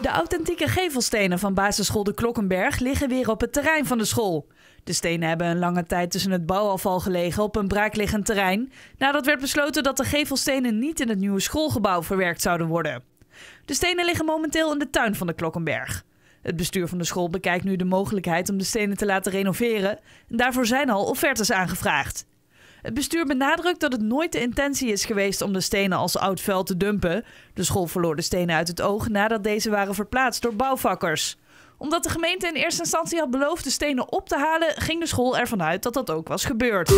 De authentieke gevelstenen van basisschool De Klokkenberg liggen weer op het terrein van de school. De stenen hebben een lange tijd tussen het bouwafval gelegen op een braakliggend terrein, nadat werd besloten dat de gevelstenen niet in het nieuwe schoolgebouw verwerkt zouden worden. De stenen liggen momenteel in de tuin van De Klokkenberg. Het bestuur van de school bekijkt nu de mogelijkheid om de stenen te laten renoveren en daarvoor zijn al offertes aangevraagd. Het bestuur benadrukt dat het nooit de intentie is geweest om de stenen als oud vuil te dumpen. De school verloor de stenen uit het oog nadat deze waren verplaatst door bouwvakkers omdat de gemeente in eerste instantie had beloofd de stenen op te halen, ging de school ervan uit dat dat ook was gebeurd.